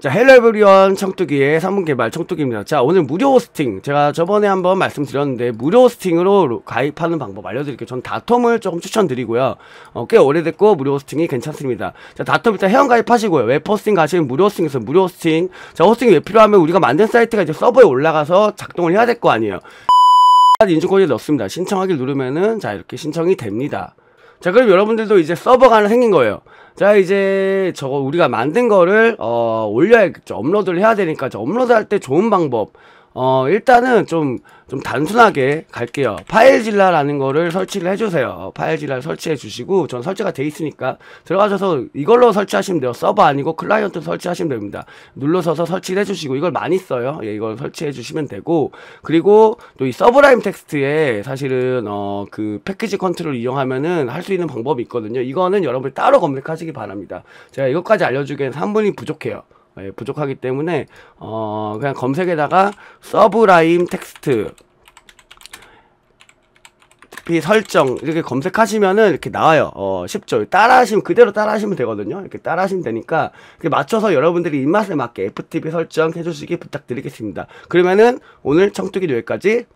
자, 헬레에브리언 청뚜기의 3분 개발 청뚜기입니다. 자, 오늘 무료 호스팅. 제가 저번에 한번 말씀드렸는데, 무료 호스팅으로 가입하는 방법 알려드릴게요. 전 다톰을 조금 추천드리고요. 어, 꽤 오래됐고, 무료 호스팅이 괜찮습니다. 자, 다톰 일단 회원 가입하시고요. 웹 호스팅 가시면 무료 호스팅에서 무료 호스팅. 자, 호스팅이 왜 필요하면 우리가 만든 사이트가 이제 서버에 올라가서 작동을 해야 될 거 아니에요. 인증코드 넣습니다. 신청하기 누르면은, 자, 이렇게 신청이 됩니다. 자, 그럼 여러분들도 이제 서버가 하나 생긴 거예요. 자, 이제 저거 우리가 만든 거를, 어, 올려야겠죠. 업로드를 해야 되니까, 업로드 할 때 좋은 방법. 어, 일단은 좀, 좀 단순하게 갈게요. 파일질라라는 거를 설치를 해주세요. 파일질라를 설치해 주시고, 전 설치가 돼 있으니까, 들어가셔서 이걸로 설치하시면 돼요. 서버 아니고 클라이언트 설치하시면 됩니다. 눌러서서 설치를 해주시고, 이걸 많이 써요. 예, 이걸 설치해 주시면 되고, 그리고 또 이 서브라임 텍스트에 사실은, 어, 그 패키지 컨트롤 이용하면은 할 수 있는 방법이 있거든요. 이거는 여러분이 따로 검색하시기 바랍니다. 제가 이것까지 알려주기엔 3분이 부족해요. 예, 부족하기 때문에 어, 그냥 검색에다가 서브라임 텍스트 비 설정 이렇게 검색하시면은 이렇게 나와요. 어, 쉽죠. 따라하시면 그대로 따라하시면 되거든요. 이렇게 따라하시면 되니까 맞춰서 여러분들이 입맛에 맞게 FTP 설정 해주시기 부탁드리겠습니다. 그러면은 오늘 청뚜기 여기까지